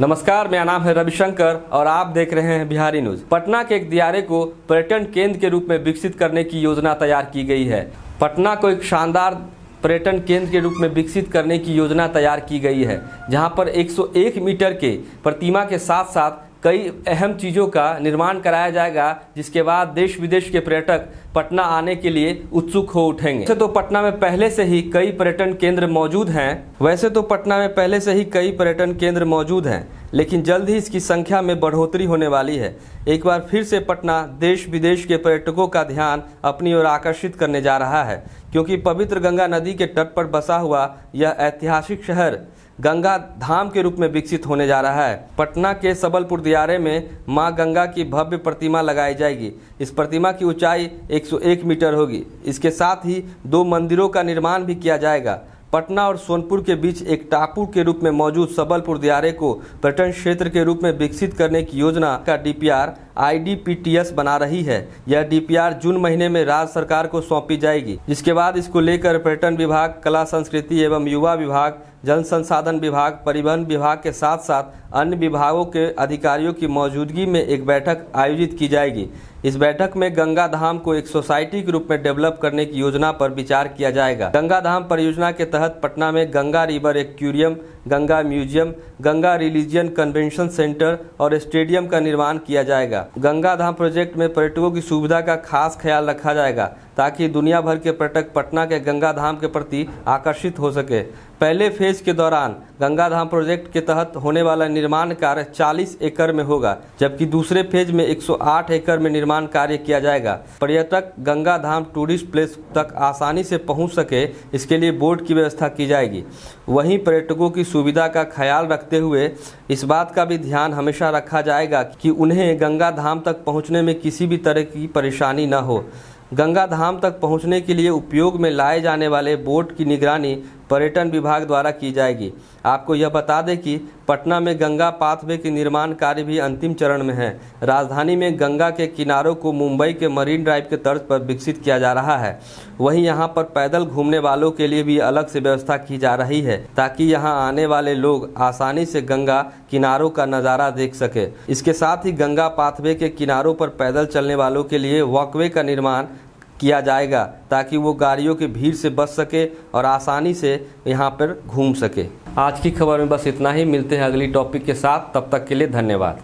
नमस्कार मेरा नाम है रविशंकर और आप देख रहे हैं बिहारी न्यूज पटना के एक दियारे को पर्यटन केंद्र के रूप में विकसित करने की योजना तैयार की गई है पटना को एक शानदार पर्यटन केंद्र के रूप में विकसित करने की योजना तैयार की गई है जहां पर 101 मीटर के प्रतिमा के साथ साथ कई अहम चीज़ों का निर्माण कराया जाएगा जिसके बाद देश विदेश के पर्यटक पटना आने के लिए उत्सुक हो उठेंगे वैसे तो पटना में पहले से ही कई पर्यटन केंद्र मौजूद हैं वैसे तो पटना में पहले से ही कई पर्यटन केंद्र मौजूद हैं लेकिन जल्द ही इसकी संख्या में बढ़ोतरी होने वाली है एक बार फिर से पटना देश विदेश के पर्यटकों का ध्यान अपनी ओर आकर्षित करने जा रहा है क्योंकि पवित्र गंगा नदी के तट पर बसा हुआ यह ऐतिहासिक शहर गंगा धाम के रूप में विकसित होने जा रहा है पटना के सबलपुर दियारे में मां गंगा की भव्य प्रतिमा लगाई जाएगी इस प्रतिमा की ऊंचाई 101 मीटर होगी इसके साथ ही दो मंदिरों का निर्माण भी किया जाएगा पटना और सोनपुर के बीच एक टापू के रूप में मौजूद सबलपुर दियारे को पर्यटन क्षेत्र के रूप में विकसित करने की योजना का डीपीआर आईडीपीटीएस बना रही है यह डीपीआर जून महीने में राज्य सरकार को सौंपी जाएगी जिसके बाद इसको लेकर पर्यटन विभाग कला संस्कृति एवं युवा विभाग जल संसाधन विभाग परिवहन विभाग के साथ साथ अन्य विभागों के अधिकारियों की मौजूदगी में एक बैठक आयोजित की जाएगी इस बैठक में गंगा धाम को एक सोसाइटी के रूप में डेवलप करने की योजना पर विचार किया जाएगा गंगा धाम परियोजना के तहत पटना में Ganga river aquarium Ganga museum Ganga religion convention centre और स्टेडियम का निर्माण किया जाएगा गंगा धाम प्रोजेक्ट में पर्यटकों की सुविधा का खास ख्याल रखा जाएगा ताकि दुनिया भर के पर्यटक पटना के गंगा धाम के प्रति आकर्षित हो सके पहले फेज के दौरान गंगा धाम प्रोजेक्ट के तहत होने वाला निर्माण कार्य 40 एकड़ में होगा जबकि दूसरे फेज में 108 एकड़ में निर्माण कार्य किया जाएगा पर्यटक गंगा धाम टूरिस्ट प्लेस तक आसानी से पहुंच सके इसके लिए बोर्ड की व्यवस्था की जाएगी वहीं पर्यटकों की सुविधा का ख्याल रखते हुए इस बात का भी ध्यान हमेशा रखा जाएगा कि उन्हें गंगा धाम तक पहुँचने में किसी भी तरह की परेशानी न हो गंगा धाम तक पहुंचने के लिए उपयोग में लाए जाने वाले बोट की निगरानी पर्यटन विभाग द्वारा की जाएगी आपको यह बता दें कि पटना में गंगा पाथवे के निर्माण कार्य भी अंतिम चरण में है राजधानी में गंगा के किनारों को मुंबई के मरीन ड्राइव के तर्ज पर विकसित किया जा रहा है वहीं यहां पर पैदल घूमने वालों के लिए भी अलग से व्यवस्था की जा रही है ताकि यहाँ आने वाले लोग आसानी से गंगा किनारों का नज़ारा देख सके इसके साथ ही गंगा पाथवे के किनारों पर पैदल चलने वालों के लिए वॉकवे का निर्माण किया जाएगा ताकि वो गाड़ियों की भीड़ से बच सके और आसानी से यहाँ पर घूम सके आज की खबर में बस इतना ही मिलते हैं अगली टॉपिक के साथ तब तक के लिए धन्यवाद